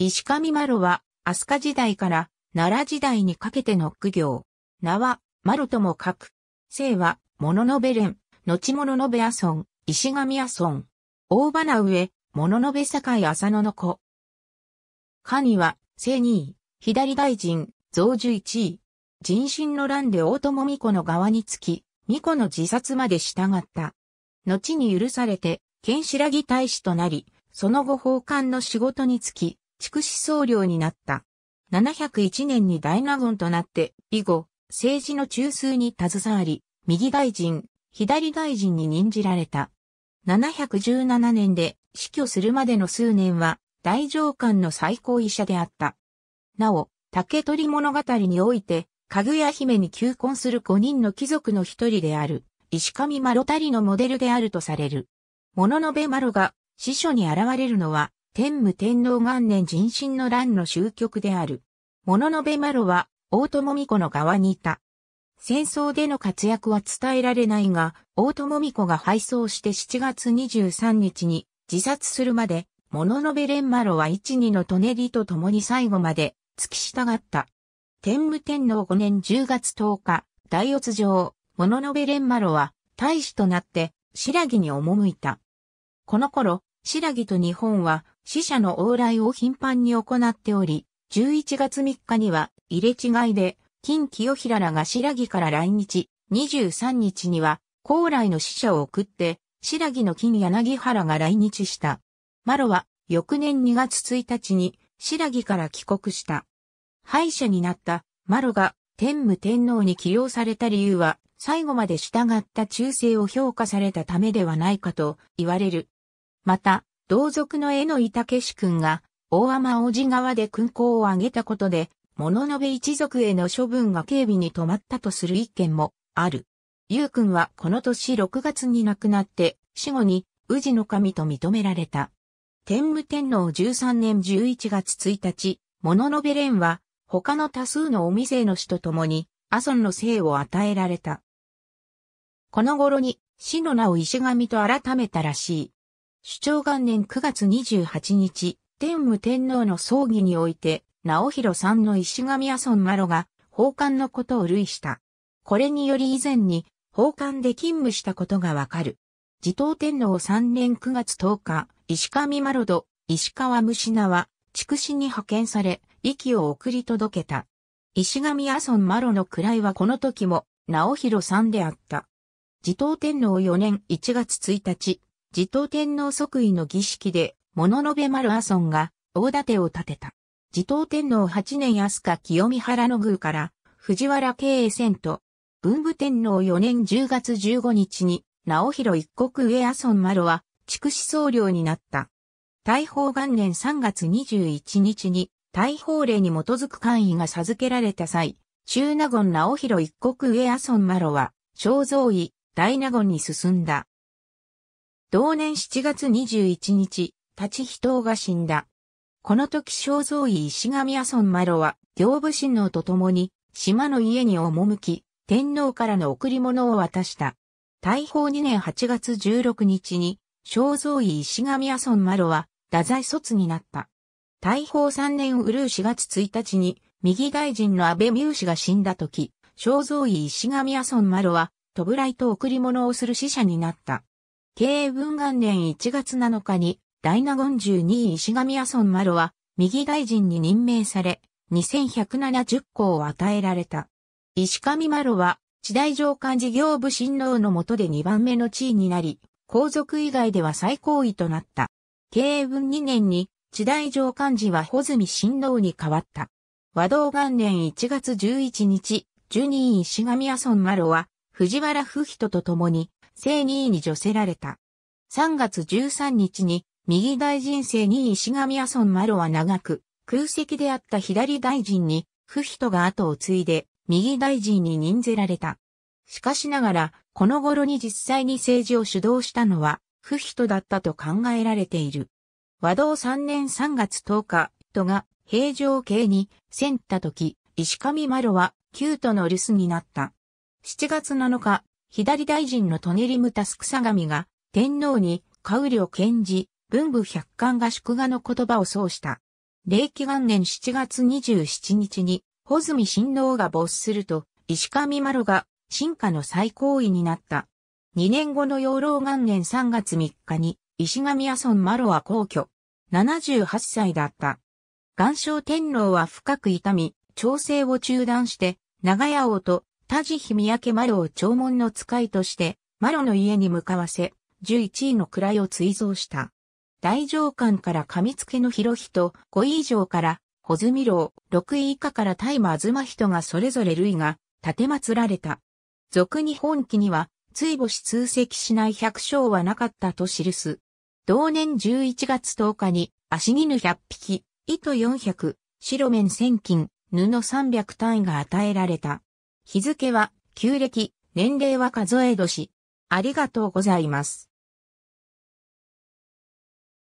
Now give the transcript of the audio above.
石上丸は、飛鳥時代から奈良時代にかけての苦行。名は、丸とも書く。姓は、物ベレ連、後物ベアソ村、石上ソ村。大花上、物ベ坂堺浅野の子。神は、生2位、左大臣、増樹1位。人心の乱で大友巫女の側につき、巫女の自殺まで従った。後に許されて、剣白木大使となり、その後奉還の仕事につき、筑紫僧侶になった。701年に大納言となって、以後、政治の中枢に携わり、右大臣、左大臣に任じられた。717年で死去するまでの数年は、大上官の最高医者であった。なお、竹取物語において、かぐや姫に求婚する5人の貴族の一人である、石上マロタリのモデルであるとされる。物のべマロが、司書に現れるのは、天武天皇元年人心の乱の終局である。物部まろは、大友美子の側にいた。戦争での活躍は伝えられないが、大友美子が敗走して7月23日に自殺するまで、物部連マロは一二のねりと共に最後まで突き従った。天武天皇5年10月10日、大越城、物部連マロは大使となって、白木に赴いた。この頃、白木と日本は死者の往来を頻繁に行っており、11月3日には入れ違いで、金清平らが白木から来日、23日には、高来の死者を送って、白木の金柳原が来日した。マロは、翌年2月1日に、白木から帰国した。敗者になった、マロが、天武天皇に起用された理由は、最後まで従った忠誠を評価されたためではないかと言われる。また、同族の絵の井武志君が、大天王子川で勲功を挙げたことで、物延一族への処分が警備に止まったとする一件もある。優君はこの年6月に亡くなって死後に宇治の神と認められた。天武天皇13年11月1日、物延連は他の多数のお店の死と共に阿孫の姓を与えられた。この頃に死の名を石神と改めたらしい。主張元年9月28日、天武天皇の葬儀において、直弘さんの石神阿孫麻呂が、奉還のことを類した。これにより以前に、奉還で勤務したことがわかる。自統天皇3年9月10日、石神麻呂戸、石川虫名は、畜死に派遣され、息を送り届けた。石神阿孫麻呂の位はこの時も、直弘さんであった。自統天皇4年1月1日、自統天皇即位の儀式で、物部丸阿尊が大盾を立てた。自統天皇8年飛鳥清見原の宮から藤原慶栄遷と、文武天皇4年10月15日に、直広一国上阿尊丸は、筑紫僧侶になった。大宝元年3月21日に、大宝令に基づく官位が授けられた際、中納言直広一国上阿尊丸は、肖像医、大納言に進んだ。同年7月21日、立ち人が死んだ。この時正蔵医石神阿孫麻呂は、行部神王と共に、島の家に赴き、天皇からの贈り物を渡した。大宝2年8月16日に、正蔵医石神阿孫麻呂は、太宰卒になった。大宝3年うるう4月1日に、右大臣の安倍美氏が死んだ時、正蔵医石神阿孫麻呂は、戸ぶらいと贈り物をする死者になった。慶英文元年1月7日に、大納言12位石神阿孫丸は、右大臣に任命され、2170校を与えられた。石上丸は、地大上官事業部新郎の下で2番目の地位になり、皇族以外では最高位となった。慶英文2年に、地大上官事は穂積新郎に変わった。和道元年1月11日、12位石神阿孫丸は、藤原不人と共に、正2位に除せられた。3月13日に、右大臣正2位石上阿孫マロは長く、空席であった左大臣に、不人が後を継いで、右大臣に任ぜられた。しかしながら、この頃に実際に政治を主導したのは、不人だったと考えられている。和道3年3月10日、人が平城系に遷った時、石上丸は、旧都の留守になった。7月7日、左大臣のトネリムタスクサガミが、天皇に、カウリ領賢治、文武百官が祝賀の言葉を奏した。霊気元年7月27日に、穂積親王が没すると、石上丸が、進化の最高位になった。2年後の養老元年3月3日に、石上阿孫丸は皇居。78歳だった。元正天皇は深く痛み、調整を中断して、長屋王と田地日三宅マロを弔問の使いとして、マロの家に向かわせ、11位の位を追贈した。大上官から上付の広人、5位以上から、穂積郎、6位以下から大麻東人がそれぞれ類が、立て祀られた。俗に本記には、追星通籍しない百姓はなかったと記す。同年11月10日に、足犬100匹、糸400、白面1000金、布300単位が与えられた。日付は、旧暦、年齢は数え年。ありがとうございます。